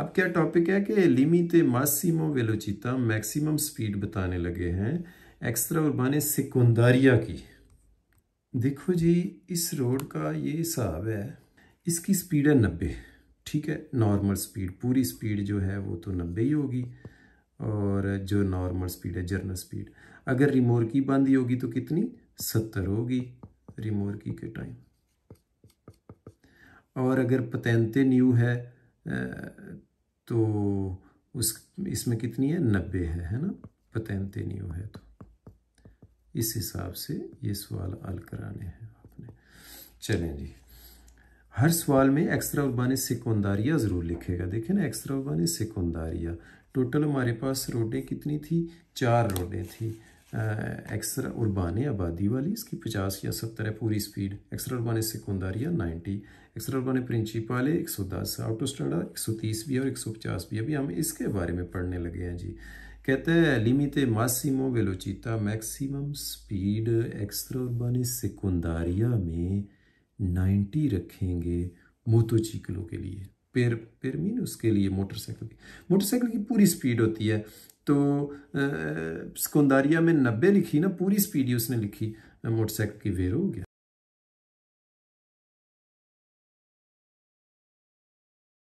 अब क्या टॉपिक है कि लिमिते मासीमो वेलोचिता मैक्सिमम स्पीड बताने लगे हैं एक्स्ट्रा उर्बाने सिकुंदारिया की देखो जी इस रोड का ये हिसाब है इसकी स्पीड है नब्बे ठीक है नॉर्मल स्पीड पूरी स्पीड जो है वो तो नब्बे ही होगी और जो नॉर्मल स्पीड है जर्नल स्पीड अगर रिमोर की बंदी होगी तो कितनी सत्तर होगी रिमोर की के टाइम और अगर पतेंते न्यू है तो उस इसमें कितनी है नब्बे है है ना पतनते नहीं हो है तो इस हिसाब से ये सवाल हल कराने हैं आपने चलें जी हर सवाल में एक्स्ट्रा उबानी सिकुंदारिया ज़रूर लिखेगा देखे ना एक्स्ट्रा उबानी सिकुंदारिया टोटल हमारे पास रोडें कितनी थी चार रोडें थी एक्सर उर्बान आबादी वाली इसकी पचास या सत्तर है पूरी स्पीड एक्सर उर्बान सिकुंदारिया नाइन्टी एक्सर उर्बान प्रिंसिपाल एक सौ दस ऑटो स्टैंडर्ड एक सौ तीस भी है और एक सौ पचास भी अभी हम इसके बारे में पढ़ने लगे हैं जी कहते हैं लिमिट मासिमो वेलोचिता मैक्सिमम स्पीड एक्सर उर्बान सिकुंदारिया में नाइन्टी रखेंगे मोतोचिकलों के लिए पेर पेरमीन उसके लिए मोटरसाइकिल की मोटरसाइकिल की पूरी स्पीड होती है तो सिकंदारिया में नब्बे लिखी ना पूरी स्पीड ही उसने लिखी मोटरसाइकिल की वेर हो गया